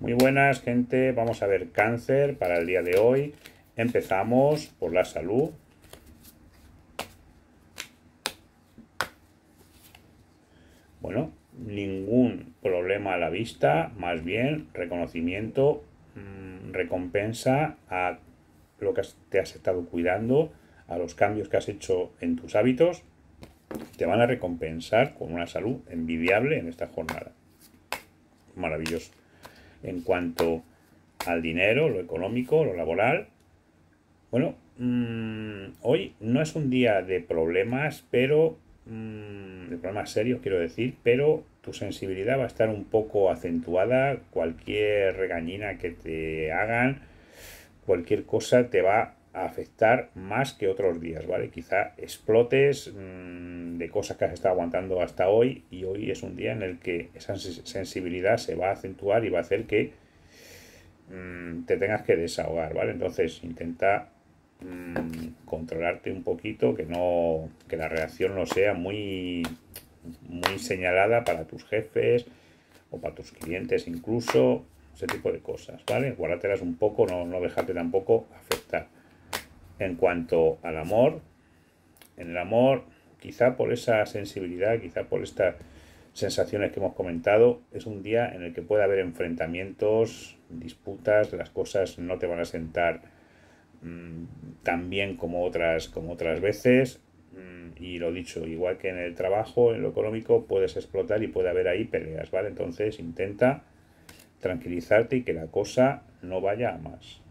Muy buenas, gente. Vamos a ver cáncer para el día de hoy. Empezamos por la salud. Bueno, ningún problema a la vista, más bien reconocimiento, mm, recompensa a lo que te has estado cuidando, a los cambios que has hecho en tus hábitos, te van a recompensar con una salud envidiable en esta jornada. Maravilloso en cuanto al dinero, lo económico, lo laboral. Bueno, mm, hoy no es un día de problemas, pero mm, de problemas serios, quiero decir, pero tu sensibilidad va a estar un poco acentuada. Cualquier regañina que te hagan, cualquier cosa te va a afectar más que otros días, ¿vale? Quizá explotes. Mm, de cosas que has estado aguantando hasta hoy y hoy es un día en el que esa sensibilidad se va a acentuar y va a hacer que mm, te tengas que desahogar, ¿vale? Entonces intenta mm, controlarte un poquito, que no que la reacción no sea muy muy señalada para tus jefes o para tus clientes incluso, ese tipo de cosas, ¿vale? Guárdatelas un poco, no, no dejarte tampoco afectar. En cuanto al amor, en el amor quizá por esa sensibilidad, quizá por estas sensaciones que hemos comentado, es un día en el que puede haber enfrentamientos, disputas, las cosas no te van a sentar mm, tan bien como otras, como otras veces. Mm, y lo dicho, igual que en el trabajo, en lo económico, puedes explotar y puede haber ahí peleas, ¿vale? Entonces intenta tranquilizarte y que la cosa no vaya a más.